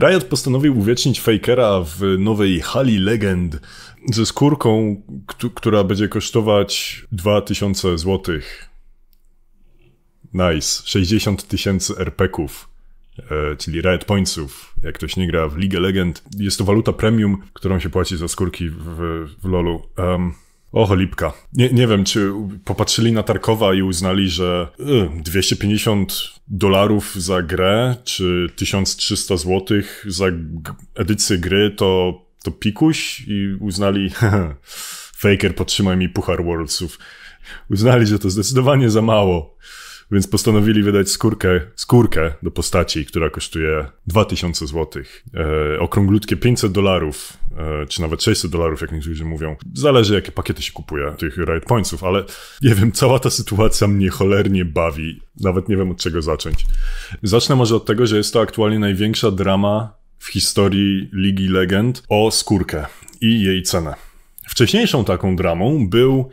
Riot postanowił uwiecznić Fakera w nowej hali legend ze skórką, która będzie kosztować 2000 zł. Nice. 60 tysięcy RPków, e, czyli Riot Pointsów. Jak ktoś nie gra w League Legend, jest to waluta premium, którą się płaci za skórki w, w LoLu. Um, o, lipka. Nie, nie wiem, czy popatrzyli na Tarkowa i uznali, że y, 250 dolarów za grę, czy 1300 złotych za edycję gry to, to pikuś i uznali, Faker, podtrzymaj mi puchar Worldsów. Uznali, że to zdecydowanie za mało. Więc postanowili wydać skórkę, skórkę do postaci, która kosztuje 2000 zł. E, okrąglutkie 500 dolarów, e, czy nawet 600 dolarów, jak niektórzy mówią. Zależy, jakie pakiety się kupuje tych Riot Pointsów, ale nie wiem, cała ta sytuacja mnie cholernie bawi. Nawet nie wiem, od czego zacząć. Zacznę może od tego, że jest to aktualnie największa drama w historii Ligi Legend o skórkę i jej cenę. Wcześniejszą taką dramą był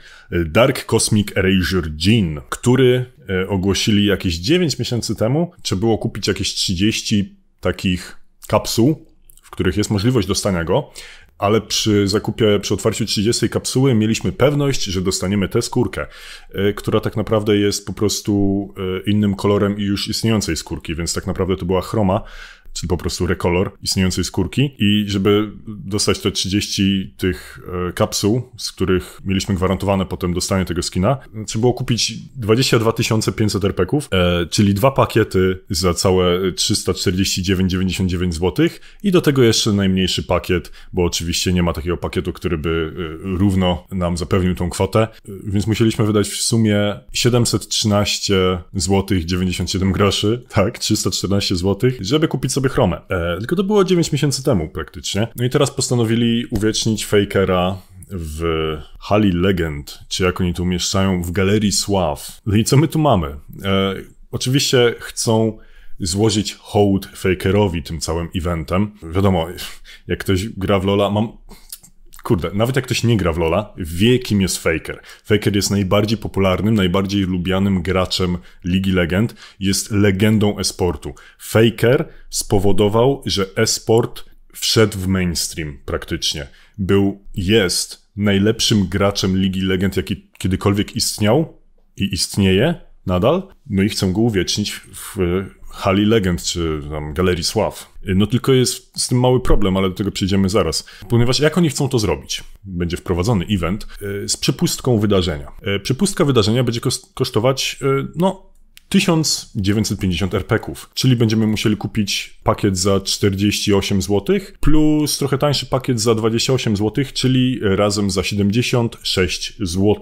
Dark Cosmic Erasure Jean, który E, ogłosili jakieś 9 miesięcy temu, czy było kupić jakieś 30 takich kapsuł, w których jest możliwość dostania go, ale przy zakupie, przy otwarciu 30 kapsuły mieliśmy pewność, że dostaniemy tę skórkę, e, która tak naprawdę jest po prostu e, innym kolorem już istniejącej skórki, więc tak naprawdę to była chroma, czyli po prostu rekolor istniejącej skórki. I żeby dostać te 30 tych e, kapsuł, z których mieliśmy gwarantowane potem dostanie tego skina, trzeba było kupić 22 500 RPków, czyli dwa pakiety za całe 349,99 zł i do tego jeszcze najmniejszy pakiet, bo oczywiście nie ma takiego pakietu, który by e, równo nam zapewnił tą kwotę, e, więc musieliśmy wydać w sumie 713 zł 97 groszy, tak, 314 zł, żeby kupić sobie sobie Chromę. E, tylko to było 9 miesięcy temu praktycznie. No i teraz postanowili uwiecznić Fakera w Hali Legend, czy jak oni tu umieszczają, w Galerii Sław. No i co my tu mamy? E, oczywiście chcą złożyć hołd Fakerowi tym całym eventem. Wiadomo, jak ktoś gra w Lola, mam kurde, nawet jak ktoś nie gra w Lola, wie kim jest Faker. Faker jest najbardziej popularnym, najbardziej lubianym graczem Ligi Legend, jest legendą esportu. Faker spowodował, że esport wszedł w mainstream praktycznie. Był, jest najlepszym graczem Ligi Legend, jaki kiedykolwiek istniał i istnieje nadal. No i chcę go uwiecznić w hali legend czy tam galerii sław. Y, no tylko jest z tym mały problem, ale do tego przejdziemy zaraz. Ponieważ jak oni chcą to zrobić? Będzie wprowadzony event y, z przepustką wydarzenia. Y, przepustka wydarzenia będzie kosztować, no, 1950 RPków, czyli będziemy musieli kupić pakiet za 48 zł plus trochę tańszy pakiet za 28 zł, czyli razem za 76 zł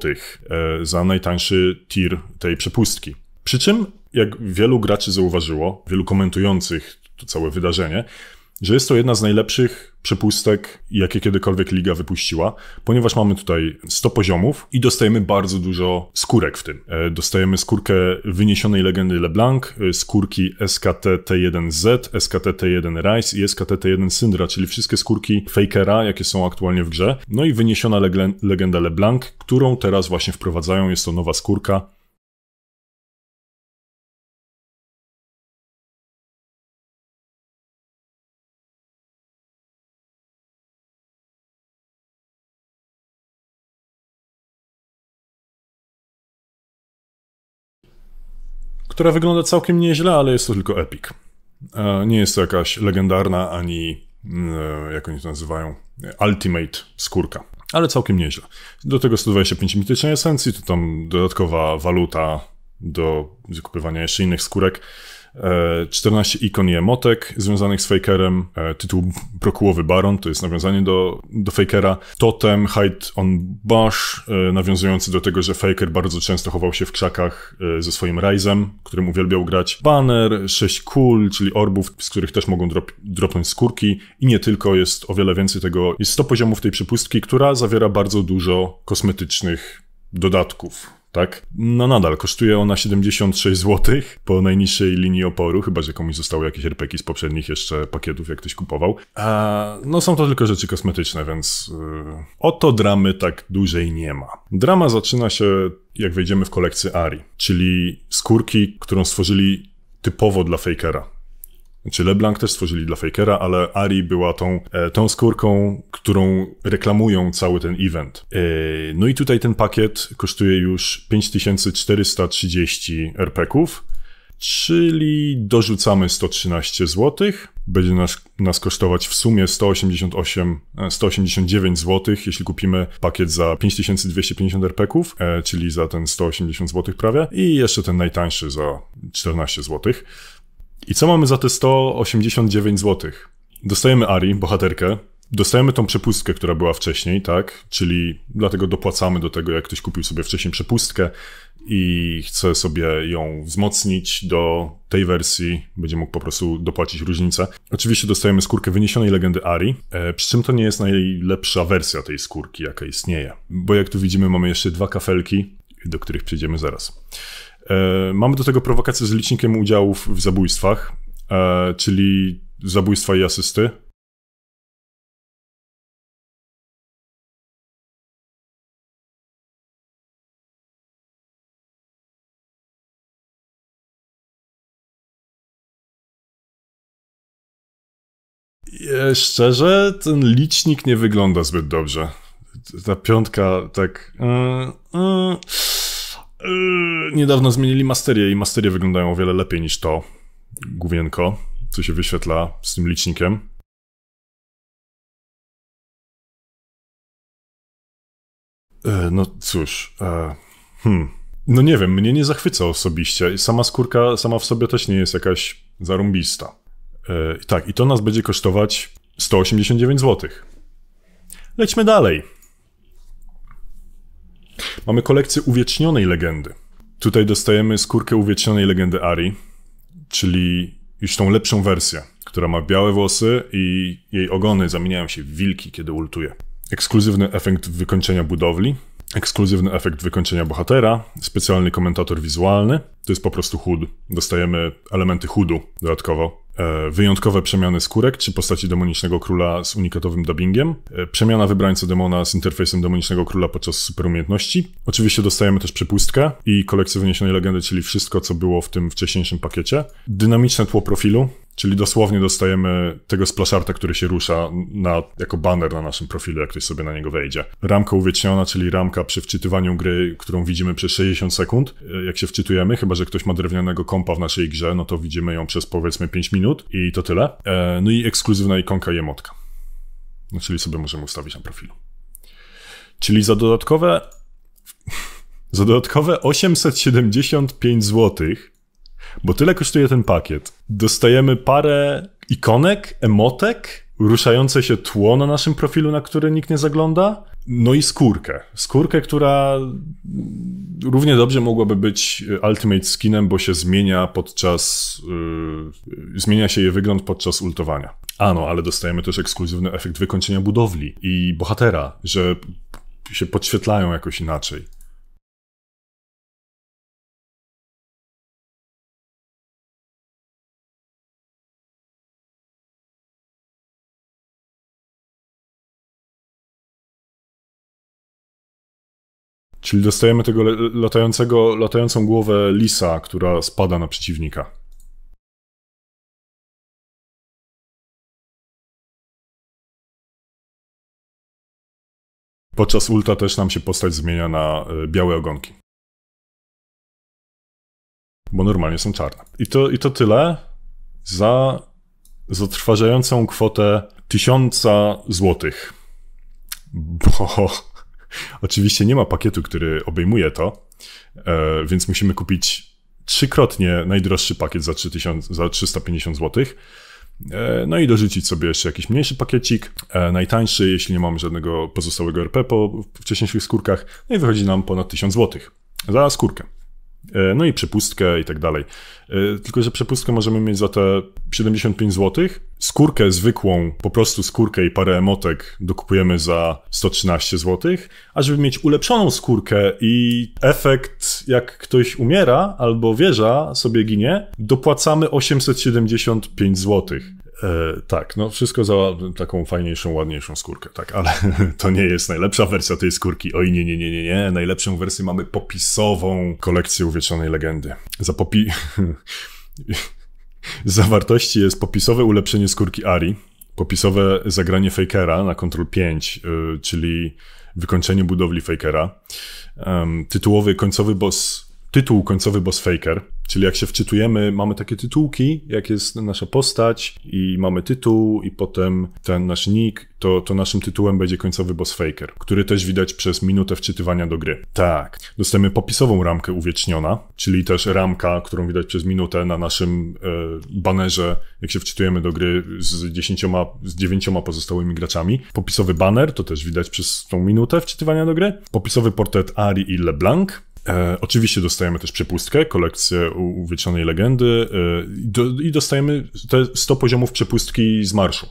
za najtańszy tir tej przepustki. Przy czym jak wielu graczy zauważyło, wielu komentujących to całe wydarzenie, że jest to jedna z najlepszych przepustek, jakie kiedykolwiek liga wypuściła, ponieważ mamy tutaj 100 poziomów i dostajemy bardzo dużo skórek w tym. E, dostajemy skórkę wyniesionej legendy LeBlanc, e, skórki SKT-T1Z, SKT-T1 Rice i SKT-T1 Syndra, czyli wszystkie skórki Fakera, jakie są aktualnie w grze. No i wyniesiona legenda LeBlanc, którą teraz właśnie wprowadzają, jest to nowa skórka która wygląda całkiem nieźle, ale jest to tylko epic. E, nie jest to jakaś legendarna ani, e, jak oni to nazywają, ultimate skórka. Ale całkiem nieźle. Do tego 125 mitycznej esencji, to tam dodatkowa waluta do wykupywania jeszcze innych skórek. 14 e, ikon i emotek związanych z Fakerem, e, tytuł Prokułowy Baron, to jest nawiązanie do, do Fakera, totem Hide on bush, e, nawiązujący do tego, że Faker bardzo często chował się w krzakach ze swoim Ryzem, którym uwielbiał grać, banner, 6 kul, czyli orbów, z których też mogą drop, dropnąć skórki i nie tylko, jest o wiele więcej tego, jest 100 poziomów tej przypustki, która zawiera bardzo dużo kosmetycznych dodatków tak? No nadal, kosztuje ona 76 zł po najniższej linii oporu, chyba że komuś zostały jakieś rpeki z poprzednich jeszcze pakietów, jak ktoś kupował. A, no są to tylko rzeczy kosmetyczne, więc yy, oto dramy tak dłużej nie ma. Drama zaczyna się jak wejdziemy w kolekcję Ari, czyli skórki, którą stworzyli typowo dla fakera. Czy LeBlanc też stworzyli dla Fakera, ale Ari była tą, e, tą skórką, którą reklamują cały ten event. E, no i tutaj ten pakiet kosztuje już 5430 RPków, czyli dorzucamy 113 zł. Będzie nas, nas kosztować w sumie 188, 189 zł, jeśli kupimy pakiet za 5250 RPków, e, czyli za ten 180 zł prawie i jeszcze ten najtańszy za 14 złotych. I co mamy za te 189 zł? Dostajemy Ari, bohaterkę, dostajemy tą przepustkę, która była wcześniej, tak? Czyli dlatego dopłacamy do tego, jak ktoś kupił sobie wcześniej przepustkę i chce sobie ją wzmocnić do tej wersji, będzie mógł po prostu dopłacić różnicę. Oczywiście dostajemy skórkę wyniesionej legendy Ari, e, przy czym to nie jest najlepsza wersja tej skórki, jaka istnieje. Bo jak tu widzimy, mamy jeszcze dwa kafelki, do których przejdziemy zaraz. E, mamy do tego prowokację z licznikiem udziałów w zabójstwach, e, czyli zabójstwa i asysty. E, szczerze, ten licznik nie wygląda zbyt dobrze. Ta piątka tak. Yy, yy. Yy, niedawno zmienili masterię i masterie wyglądają o wiele lepiej niż to główienko, co się wyświetla z tym licznikiem. Yy, no cóż, e, hmm. no nie wiem, mnie nie zachwyca osobiście. Sama skórka sama w sobie też nie jest jakaś zarumbista. E, tak, i to nas będzie kosztować 189 zł. Lećmy dalej. Mamy kolekcję uwiecznionej legendy. Tutaj dostajemy skórkę uwiecznionej legendy Ari, czyli już tą lepszą wersję, która ma białe włosy i jej ogony zamieniają się w wilki, kiedy ultuje. Ekskluzywny efekt wykończenia budowli, ekskluzywny efekt wykończenia bohatera, specjalny komentator wizualny, to jest po prostu HUD. Dostajemy elementy HUDu dodatkowo, E, wyjątkowe przemiany skórek czy postaci demonicznego króla z unikatowym dubbingiem, e, przemiana wybrańca demona z interfejsem demonicznego króla podczas superumiejętności. Oczywiście dostajemy też przypustkę i kolekcję wyniesionej legendy, czyli wszystko, co było w tym wcześniejszym pakiecie. Dynamiczne tło profilu, Czyli dosłownie dostajemy tego splasharta, który się rusza na, jako banner na naszym profilu, jak ktoś sobie na niego wejdzie. Ramka uwieczniona, czyli ramka przy wczytywaniu gry, którą widzimy przez 60 sekund, e, jak się wczytujemy, chyba że ktoś ma drewnianego kompa w naszej grze, no to widzimy ją przez powiedzmy 5 minut i to tyle. E, no i ekskluzywna ikonka jemotka. No, czyli sobie możemy ustawić na profilu. Czyli za dodatkowe za dodatkowe 875 zł bo tyle kosztuje ten pakiet. Dostajemy parę ikonek, emotek, ruszające się tło na naszym profilu, na które nikt nie zagląda, no i skórkę. Skórkę, która równie dobrze mogłaby być e, Ultimate Skinem, bo się zmienia podczas. Yy, zmienia się jej wygląd podczas ultowania. A no, ale dostajemy też ekskluzywny efekt wykończenia budowli i bohatera, że się podświetlają jakoś inaczej. Czyli dostajemy tego latającego, latającą głowę lisa, która spada na przeciwnika. Podczas ulta też nam się postać zmienia na e, białe ogonki. Bo normalnie są czarne. I to, i to tyle za zatrważającą kwotę tysiąca złotych. Bo Oczywiście nie ma pakietu, który obejmuje to, e, więc musimy kupić trzykrotnie najdroższy pakiet za, 3000, za 350 zł. E, no i dorzucić sobie jeszcze jakiś mniejszy pakiecik, e, najtańszy, jeśli nie mamy żadnego pozostałego RP po wcześniejszych skórkach, no i wychodzi nam ponad 1000 zł za skórkę. E, no i przepustkę i tak dalej. E, tylko, że przepustkę możemy mieć za te 75 zł. Skórkę zwykłą, po prostu skórkę i parę emotek dokupujemy za 113 zł. A żeby mieć ulepszoną skórkę i efekt, jak ktoś umiera albo wieża sobie ginie, dopłacamy 875 zł. E, tak, no wszystko za taką fajniejszą, ładniejszą skórkę, tak, ale to nie jest najlepsza wersja tej skórki. Oj, nie, nie, nie, nie, nie. Najlepszą wersję mamy popisową kolekcję uwieczonej legendy. Za popi... zawartości jest popisowe ulepszenie skórki Ari, popisowe zagranie Fakera na Control 5, yy, e, czyli wykończenie budowli Fakera, tytułowy końcowy boss, tytuł końcowy boss Faker, Czyli jak się wczytujemy, mamy takie tytułki, jak jest nasza postać i mamy tytuł i potem ten nasz nick, to, to naszym tytułem będzie końcowy boss faker, który też widać przez minutę wczytywania do gry. Tak. Dostajemy popisową ramkę uwieczniona, czyli też ramka, którą widać przez minutę na naszym e, banerze, jak się wczytujemy do gry z dziesięcioma, z dziewięcioma pozostałymi graczami. Popisowy banner, to też widać przez tą minutę wczytywania do gry. Popisowy portret Ari i LeBlanc, E, oczywiście dostajemy też przepustkę, kolekcję uwieczonej legendy e, do, i dostajemy te 100 poziomów przepustki z marszu.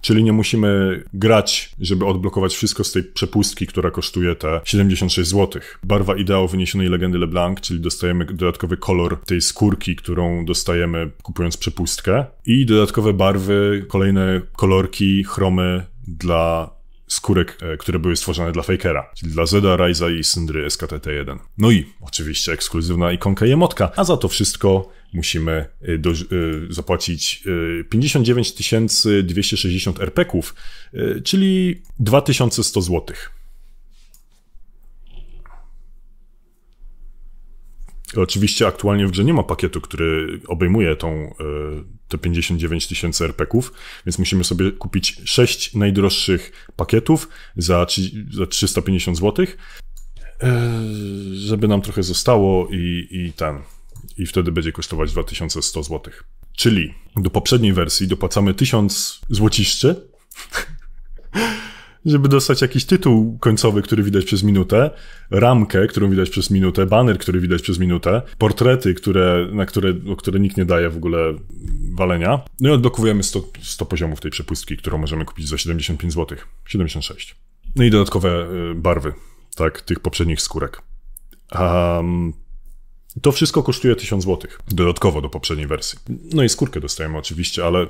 Czyli nie musimy grać, żeby odblokować wszystko z tej przepustki, która kosztuje te 76 zł. Barwa ideał wyniesionej legendy LeBlanc, czyli dostajemy dodatkowy kolor tej skórki, którą dostajemy kupując przepustkę. I dodatkowe barwy, kolejne kolorki, chromy dla skórek, e, które były stworzone dla Fakera, czyli dla Zeda, Ryza i Syndry SKTT-1. No i oczywiście ekskluzywna ikonka Jemotka, a za to wszystko musimy e, do, e, zapłacić 59 260 RPków, czyli 2100 złotych. Oczywiście aktualnie w grze nie ma pakietu, który obejmuje tą, e, te 59 tysięcy RPków, więc musimy sobie kupić 6 najdroższych pakietów za, za 350 zł, e, żeby nam trochę zostało i, i ten. I wtedy będzie kosztować 2100 zł. Czyli do poprzedniej wersji dopłacamy 1000 złociszczy żeby dostać jakiś tytuł końcowy, który widać przez minutę, ramkę, którą widać przez minutę, baner, który widać przez minutę, portrety, które, na które, o które nikt nie daje w ogóle walenia. No i odblokowujemy 100, 100 poziomów tej przepustki, którą możemy kupić za 75 zł, 76. No i dodatkowe y, barwy, tak, tych poprzednich skórek. Um, to wszystko kosztuje 1000 zł, dodatkowo do poprzedniej wersji. No i skórkę dostajemy oczywiście, ale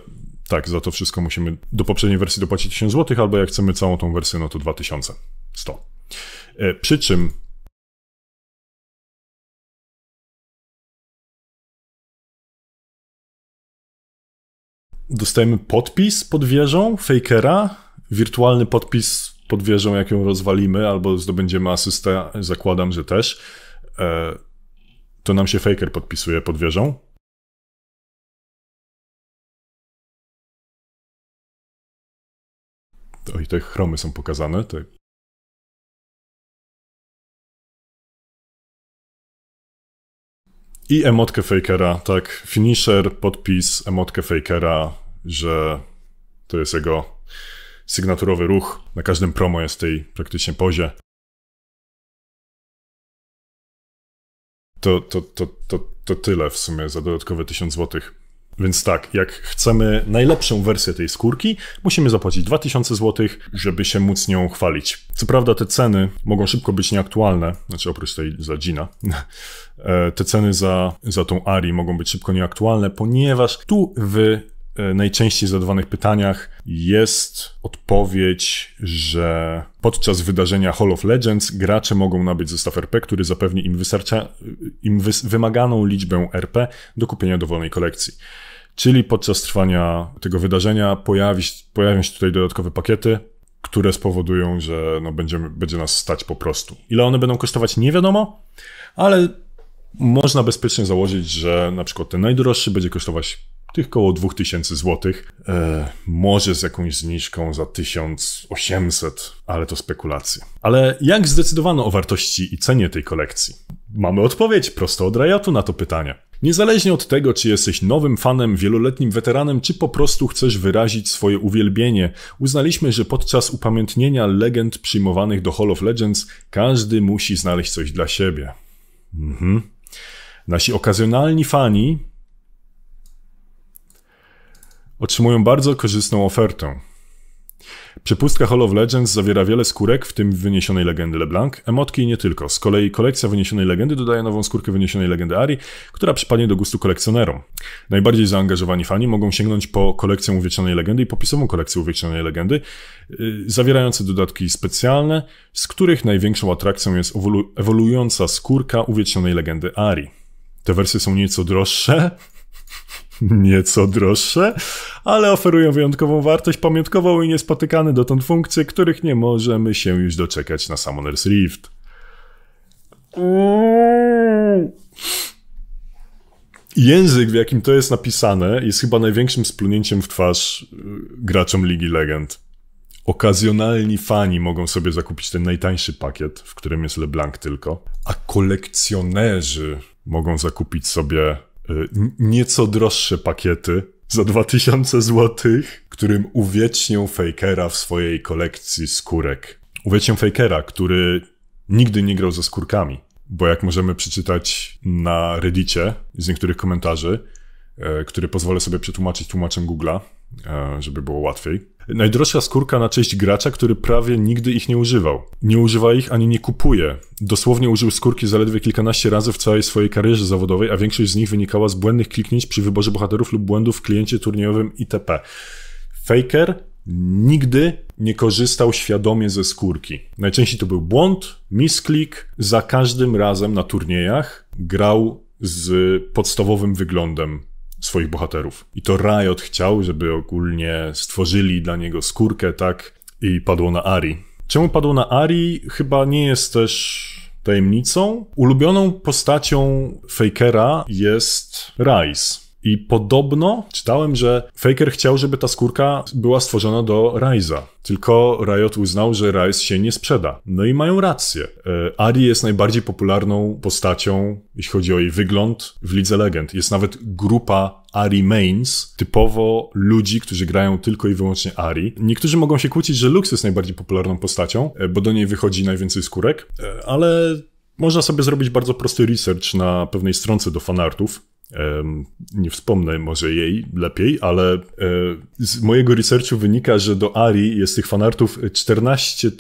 tak, za to wszystko musimy do poprzedniej wersji dopłacić 1000 zł, albo jak chcemy całą tą wersję, no to 2100. E, przy czym dostajemy podpis pod wieżą fakera, wirtualny podpis pod wieżą, jak ją rozwalimy, albo zdobędziemy asystę, zakładam, że też. E, to nam się faker podpisuje pod wieżą. O, i te chromy są pokazane. Te... I emotkę fakera, tak. Finisher, podpis, emotkę fakera, że to jest jego sygnaturowy ruch. Na każdym promo jest tej praktycznie pozie. To, to, to, to, to tyle w sumie za dodatkowe 1000 złotych. Więc tak, jak chcemy najlepszą wersję tej skórki, musimy zapłacić 2000 zł, żeby się móc nią chwalić. Co prawda te ceny mogą szybko być nieaktualne, znaczy oprócz tej za Gina, e, te ceny za, za tą Ari mogą być szybko nieaktualne, ponieważ tu w E, najczęściej zadawanych pytaniach jest odpowiedź, że podczas wydarzenia Hall of Legends gracze mogą nabyć zestaw RP, który zapewni im, wystarcza, e, im wys wymaganą liczbę RP do kupienia dowolnej kolekcji. Czyli podczas trwania tego wydarzenia pojawi, pojawią się tutaj dodatkowe pakiety, które spowodują, że no będziemy, będzie nas stać po prostu. Ile one będą kosztować, nie wiadomo, ale można bezpiecznie założyć, że na przykład ten najdroższy będzie kosztować tych koło 2000 zł. E, może z jakąś zniżką za 1800, ale to spekulacje. Ale jak zdecydowano o wartości i cenie tej kolekcji? Mamy odpowiedź prosto od Riot'u na to pytanie. Niezależnie od tego, czy jesteś nowym fanem, wieloletnim weteranem, czy po prostu chcesz wyrazić swoje uwielbienie, uznaliśmy, że podczas upamiętnienia legend przyjmowanych do Hall of Legends każdy musi znaleźć coś dla siebie. Mhm. Nasi okazjonalni fani otrzymują bardzo korzystną ofertę. Przepustka Hall of Legends zawiera wiele skórek, w tym wyniesionej legendy LeBlanc, emotki i nie tylko. Z kolei kolekcja wyniesionej legendy dodaje nową skórkę wyniesionej legendy Ari, która przypadnie do gustu kolekcjonerom. Najbardziej zaangażowani fani mogą sięgnąć po kolekcję uwiecznionej legendy i popisową kolekcję uwiecznionej legendy, yy, zawierające dodatki specjalne, z których największą atrakcją jest ewolu ewoluująca skórka uwiecznionej legendy Ari. Te wersje są nieco droższe, nieco droższe, ale oferują wyjątkową wartość pamiątkową i niespotykane dotąd funkcje, których nie możemy się już doczekać na Summoner's Rift. Język, w jakim to jest napisane, jest chyba największym splunięciem w twarz y, graczom Ligi Legend. Okazjonalni fani mogą sobie zakupić ten najtańszy pakiet, w którym jest LeBlanc tylko, a kolekcjonerzy mogą zakupić sobie Y, nieco droższe pakiety za 2000 zł, którym uwiecznią Fakera w swojej kolekcji skórek. Uwiecznią Fakera, który nigdy nie grał ze skórkami, bo jak możemy przeczytać na Reddicie z niektórych komentarzy, e, który pozwolę sobie przetłumaczyć tłumaczem Google'a, e, żeby było łatwiej. Najdroższa skórka na cześć gracza, który prawie nigdy ich nie używał. Nie używa ich ani nie kupuje. Dosłownie użył skórki zaledwie kilkanaście razy w całej swojej karierze zawodowej, a większość z nich wynikała z błędnych kliknięć przy wyborze bohaterów lub błędów w kliencie turniejowym itp. Faker nigdy nie korzystał świadomie ze skórki. Najczęściej to był błąd, misklik. Za każdym razem na turniejach grał z podstawowym wyglądem swoich bohaterów. I to Riot chciał, żeby ogólnie stworzyli dla niego skórkę, tak? I padło na Ari. Czemu padło na Ari? Chyba nie jest też tajemnicą. Ulubioną postacią Fakera jest Rice. I podobno czytałem, że Faker chciał, żeby ta skórka była stworzona do Ryza. Tylko Riot uznał, że Ryze się nie sprzeda. No i mają rację. E, Ari jest najbardziej popularną postacią, jeśli chodzi o jej wygląd, w Lidze Legend. Jest nawet grupa Ari Mains, typowo ludzi, którzy grają tylko i wyłącznie Ari. Niektórzy mogą się kłócić, że Lux jest najbardziej popularną postacią, e, bo do niej wychodzi najwięcej skórek, e, ale można sobie zrobić bardzo prosty research na pewnej stronce do fanartów nie wspomnę może jej lepiej, ale e, z mojego researchu wynika, że do Ari jest tych fanartów 14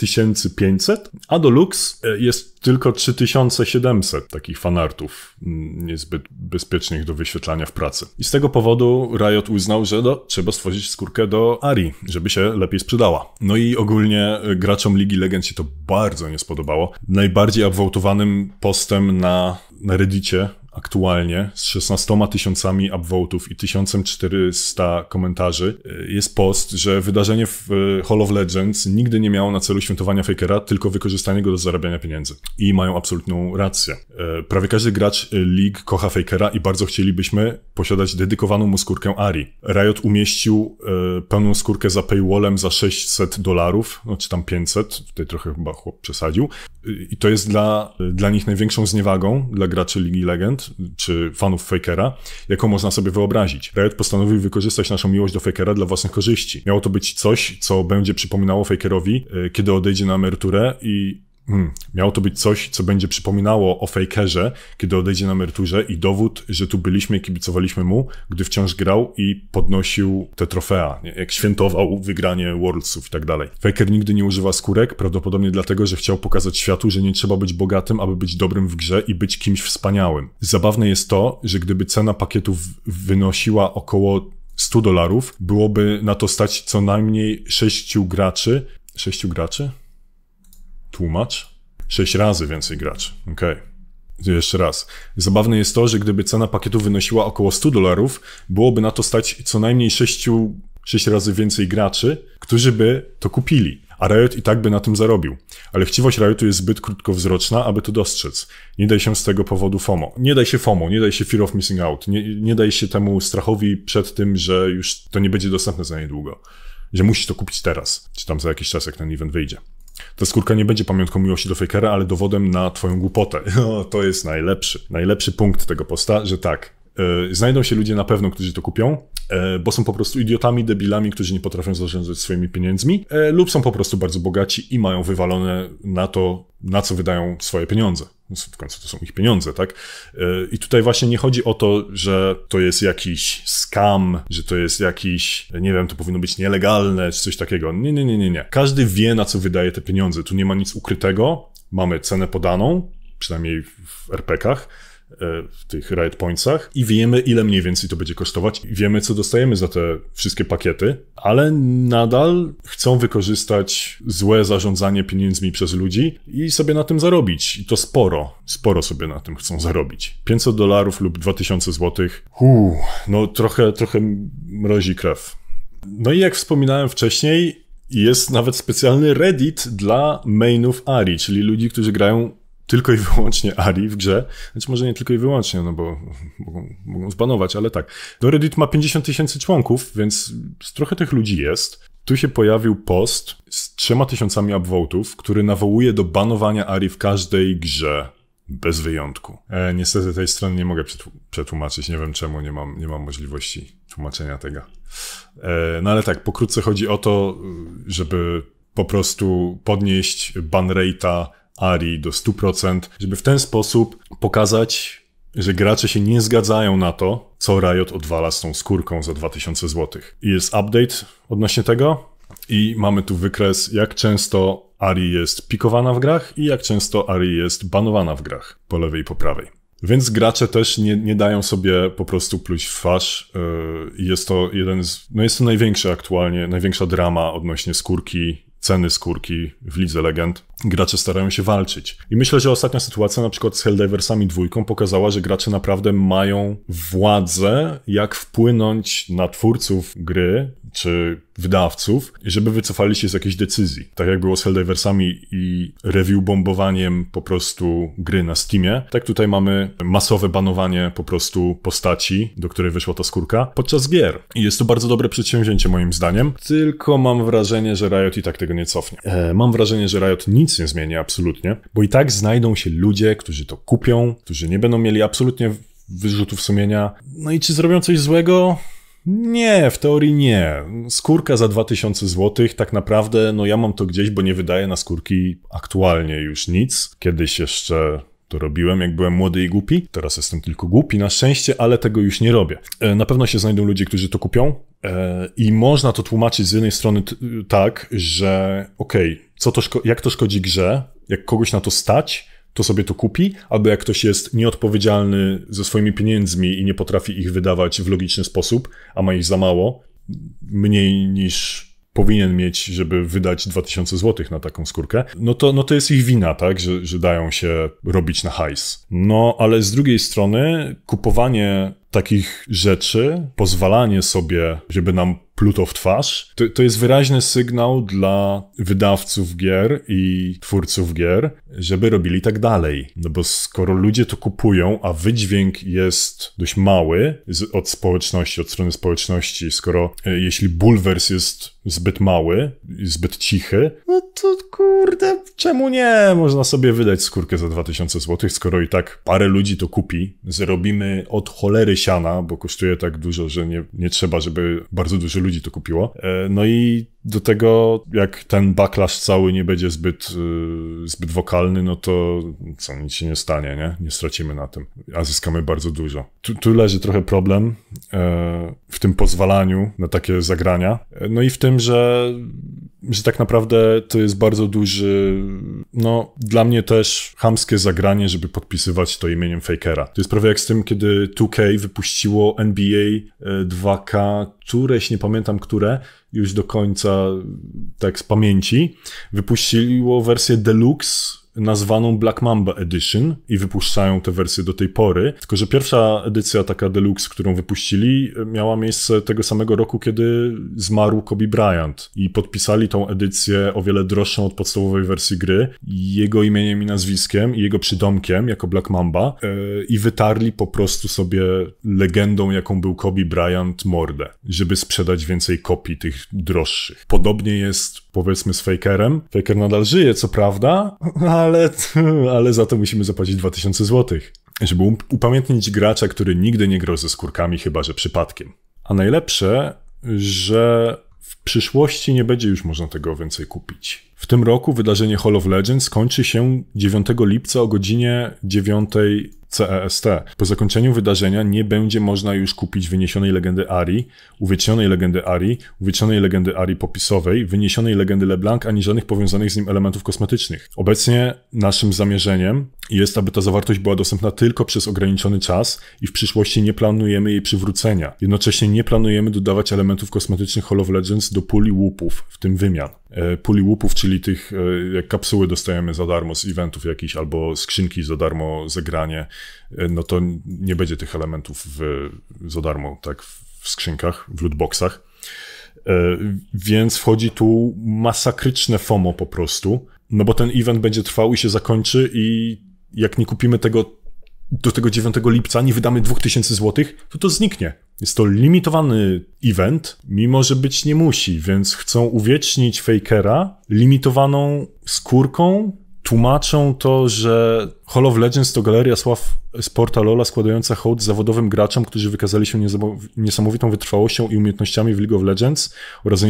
500, a do Lux e, jest tylko 3700 takich fanartów mm, niezbyt bezpiecznych do wyświetlania w pracy. I z tego powodu Riot uznał, że do no, trzeba stworzyć skórkę do Ari, żeby się lepiej sprzedała. No i ogólnie e, graczom Ligi Legend się to bardzo nie spodobało. Najbardziej obwołtowanym postem na, na Reddicie aktualnie z 16 tysiącami upvotów i 1400 komentarzy y, jest post, że wydarzenie w y, Hall of Legends nigdy nie miało na celu świętowania Fakera, tylko wykorzystanie go do zarabiania pieniędzy. I mają absolutną rację. Y, prawie każdy gracz League kocha Fakera i bardzo chcielibyśmy posiadać dedykowaną mu skórkę Ari. Riot umieścił pełną skórkę za paywallem za 600 dolarów, no czy tam 500, tutaj trochę chyba chłop przesadził. I to jest dla, dla nich największą zniewagą, dla graczy League Legend, czy fanów Fakera, jaką można sobie wyobrazić. Riot postanowił wykorzystać naszą miłość do Fakera dla własnych korzyści. Miało to być coś, co będzie przypominało Fakerowi, e, kiedy odejdzie na emeryturę i Hmm. Miało to być coś, co będzie przypominało o Fakerze, kiedy odejdzie na emeryturze i dowód, że tu byliśmy i kibicowaliśmy mu, gdy wciąż grał i podnosił te trofea, jak świętował wygranie Worldsów i tak dalej. Faker nigdy nie używa skórek, prawdopodobnie dlatego, że chciał pokazać światu, że nie trzeba być bogatym, aby być dobrym w grze i być kimś wspaniałym. Zabawne jest to, że gdyby cena pakietów wynosiła około 100 dolarów, byłoby na to stać co najmniej 6 graczy. 6 graczy? Tłumacz? Sześć razy więcej graczy. Okej. Jeszcze raz. Zabawne jest to, że gdyby cena pakietu wynosiła około 100 dolarów, byłoby na to stać co najmniej 6, 6 razy więcej graczy, którzy by to kupili. A Riot i tak by na tym zarobił. Ale chciwość Riotu jest zbyt krótkowzroczna, aby to dostrzec. Nie daj się z tego powodu FOMO. Nie daj się FOMO, nie daj się Fear of Missing Out, nie, nie daj się temu strachowi przed tym, że już to nie będzie dostępne za niedługo. Że musisz to kupić teraz, czy tam za jakiś czas, jak ten event wyjdzie. Ta skórka nie będzie pamiątką miłości do Fakera, ale dowodem na twoją głupotę. No, to jest najlepszy, najlepszy punkt tego posta, że tak, e, znajdą się ludzie na pewno, którzy to kupią, e, bo są po prostu idiotami, debilami, którzy nie potrafią zarządzać swoimi pieniędzmi e, lub są po prostu bardzo bogaci i mają wywalone na to, na co wydają swoje pieniądze. No, w końcu to są ich pieniądze, tak? E, I tutaj właśnie nie chodzi o to, że to jest jakiś scam, że to jest jakiś, nie wiem, to powinno być nielegalne, czy coś takiego. Nie, nie, nie, nie, nie. Każdy wie, na co wydaje te pieniądze. Tu nie ma nic ukrytego. Mamy cenę podaną, przynajmniej w RPK-ach E, w tych Riot Pointsach i wiemy, ile mniej więcej to będzie kosztować. Wiemy, co dostajemy za te wszystkie pakiety, ale nadal chcą wykorzystać złe zarządzanie pieniędzmi przez ludzi i sobie na tym zarobić. I to sporo, sporo sobie na tym chcą zarobić. 500 dolarów lub 2000 złotych, huu, no trochę, trochę mrozi krew. No i jak wspominałem wcześniej, jest nawet specjalny Reddit dla mainów Ari, czyli ludzi, którzy grają tylko i wyłącznie ARI w grze, znaczy może nie tylko i wyłącznie, no bo mogą, mogą zbanować, ale tak. No Reddit ma 50 tysięcy członków, więc trochę tych ludzi jest. Tu się pojawił post z trzema tysiącami upvotów, który nawołuje do banowania ARI w każdej grze. Bez wyjątku. E, niestety tej strony nie mogę przetłumaczyć. Nie wiem czemu nie mam, nie mam możliwości tłumaczenia tego. E, no ale tak, pokrótce chodzi o to, żeby po prostu podnieść ban rate'a ARI do 100%, żeby w ten sposób pokazać, że gracze się nie zgadzają na to, co Riot odwala z tą skórką za 2000 zł. I jest update odnośnie tego i mamy tu wykres, jak często Ari jest pikowana w grach i jak często Ari jest banowana w grach po lewej i po prawej. Więc gracze też nie, nie dają sobie po prostu pluć w twarz. Yy, jest to jeden z, no jest to największy aktualnie, największa drama odnośnie skórki, ceny skórki w Lidze Legend gracze starają się walczyć. I myślę, że ostatnia sytuacja na przykład z Helldiversami dwójką pokazała, że gracze naprawdę mają władzę, jak wpłynąć na twórców gry czy wydawców, żeby wycofali się z jakiejś decyzji. Tak jak było z Helldiversami i review bombowaniem po prostu gry na Steamie, tak tutaj mamy masowe banowanie po prostu postaci, do której wyszła ta skórka, podczas gier. I jest to bardzo dobre przedsięwzięcie moim zdaniem, tylko mam wrażenie, że Riot i tak tego nie cofnie. E, mam wrażenie, że Riot nic nie zmieni absolutnie, bo i tak znajdą się ludzie, którzy to kupią, którzy nie będą mieli absolutnie wyrzutów sumienia. No i czy zrobią coś złego? Nie, w teorii nie. Skórka za 2000 zł, tak naprawdę, no ja mam to gdzieś, bo nie wydaję na skórki aktualnie już nic. Kiedyś jeszcze to robiłem, jak byłem młody i głupi. Teraz jestem tylko głupi na szczęście, ale tego już nie robię. E, na pewno się znajdą ludzie, którzy to kupią. E, I można to tłumaczyć z jednej strony tak, że okej, okay, co to jak to szkodzi grze, jak kogoś na to stać, to sobie to kupi, albo jak ktoś jest nieodpowiedzialny ze swoimi pieniędzmi i nie potrafi ich wydawać w logiczny sposób, a ma ich za mało, mniej niż powinien mieć, żeby wydać 2000 zł na taką skórkę, no to, no to jest ich wina, tak, że, że dają się robić na hajs. No, ale z drugiej strony kupowanie takich rzeczy, pozwalanie sobie, żeby nam pluto w twarz, to, to jest wyraźny sygnał dla wydawców gier i twórców gier, żeby robili tak dalej. No bo skoro ludzie to kupują, a wydźwięk jest dość mały od społeczności, od strony społeczności, skoro e, jeśli bulwers jest zbyt mały, zbyt cichy, no to kurde, czemu nie? Można sobie wydać skórkę za 2000 zł, skoro i tak parę ludzi to kupi, zrobimy od cholery bo kosztuje tak dużo, że nie, nie trzeba, żeby bardzo dużo ludzi to kupiło. E, no i do tego, jak ten backlash cały nie będzie zbyt, y, zbyt wokalny, no to co, nic się nie stanie, nie? Nie stracimy na tym, a zyskamy bardzo dużo. Tu, tu leży trochę problem e, w tym pozwalaniu na takie zagrania, e, no i w tym, że, że tak naprawdę to jest bardzo duży, no dla mnie też hamskie zagranie, żeby podpisywać to imieniem Fakera. To jest prawie jak z tym, kiedy 2K wypuściło NBA 2K e, któreś, nie pamiętam które, już do końca tak z pamięci, wypuściło wersję deluxe nazwaną Black Mamba Edition i wypuszczają te wersje do tej pory. Tylko, że pierwsza edycja, taka deluxe, którą wypuścili, miała miejsce tego samego roku, kiedy zmarł Kobe Bryant i podpisali tą edycję o wiele droższą od podstawowej wersji gry, jego imieniem i nazwiskiem i jego przydomkiem jako Black Mamba yy, i wytarli po prostu sobie legendą, jaką był Kobe Bryant mordę, żeby sprzedać więcej kopii tych droższych. Podobnie jest powiedzmy z Fakerem. Faker nadal żyje, co prawda, ale, ale za to musimy zapłacić 2000 zł. Żeby um-, upamiętnić gracza, który nigdy nie grał ze skórkami, chyba że przypadkiem. A najlepsze, że w przyszłości nie będzie już można tego więcej kupić. W tym roku wydarzenie Hall of Legends kończy się 9 lipca o godzinie 9 CEST. Po zakończeniu wydarzenia nie będzie można już kupić wyniesionej legendy Ari, uwiecznionej legendy Ari, uwiecznionej legendy Ari popisowej, wyniesionej legendy LeBlanc, ani żadnych powiązanych z nim elementów kosmetycznych. Obecnie naszym zamierzeniem jest, aby ta zawartość była dostępna tylko przez ograniczony czas i w przyszłości nie planujemy jej przywrócenia. Jednocześnie nie planujemy dodawać elementów kosmetycznych Hall of Legends do puli łupów, w tym wymian. E, puli łupów, czyli tych e, jak kapsuły dostajemy za darmo z eventów jakichś albo skrzynki za darmo zagranie, granie no to nie będzie tych elementów w, za darmo, tak, w skrzynkach, w lootboxach. E, więc wchodzi tu masakryczne FOMO po prostu no bo ten event będzie trwał i się zakończy i jak nie kupimy tego do tego 9 lipca, nie wydamy 2000 zł, to to zniknie. Jest to limitowany event, mimo że być nie musi, więc chcą uwiecznić Fakera limitowaną skórką, tłumaczą to, że Hall of Legends to galeria sław sporta LoLa składająca hołd zawodowym graczom, którzy wykazali się niesamowitą wytrwałością i umiejętnościami w League of Legends oraz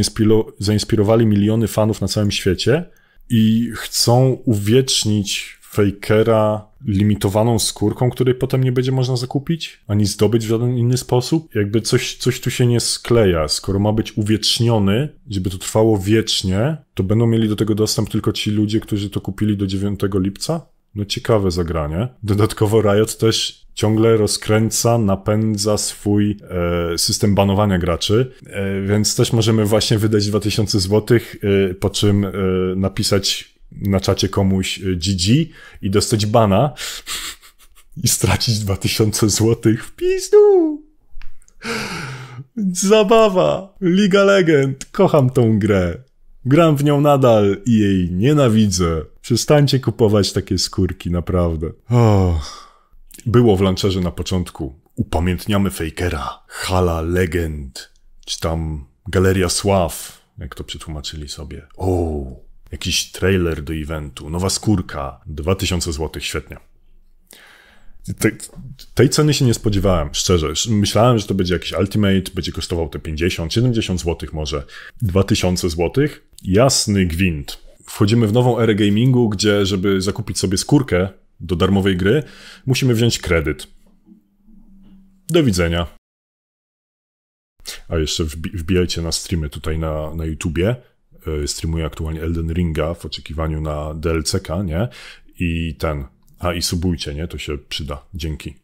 zainspirowali miliony fanów na całym świecie i chcą uwiecznić fakera limitowaną skórką, której potem nie będzie można zakupić, ani zdobyć w żaden inny sposób. Jakby coś, coś tu się nie skleja. Skoro ma być uwieczniony, żeby to trwało wiecznie, to będą mieli do tego dostęp tylko ci ludzie, którzy to kupili do 9 lipca? No ciekawe zagranie. Dodatkowo Riot też ciągle rozkręca, napędza swój e, system banowania graczy, e, więc też możemy właśnie wydać 2000 zł, e, po czym e, napisać na czacie komuś GG e, i dostać bana i stracić 2000 złotych w pizdu. Zabawa! Liga Legend! Kocham tą grę. Gram w nią nadal i jej nienawidzę. Przestańcie kupować takie skórki, naprawdę. Oh. Było w lancerze na początku. Upamiętniamy Fakera, Hala Legend, czy tam Galeria Sław, jak to przetłumaczyli sobie. oh. Jakiś trailer do eventu, nowa skórka, 2000 zł, świetnie. Te, tej ceny się nie spodziewałem, szczerze. Myślałem, że to będzie jakiś Ultimate, będzie kosztował te 50, 70 zł może, 2000 zł. Jasny gwint. Wchodzimy w nową erę gamingu, gdzie żeby zakupić sobie skórkę do darmowej gry, musimy wziąć kredyt. Do widzenia. A jeszcze wbijajcie na streamy tutaj na, na YouTubie. E, streamuję aktualnie Elden Ringa w oczekiwaniu na DLC-ka, nie? I ten. A i subujcie, nie? To się przyda. Dzięki.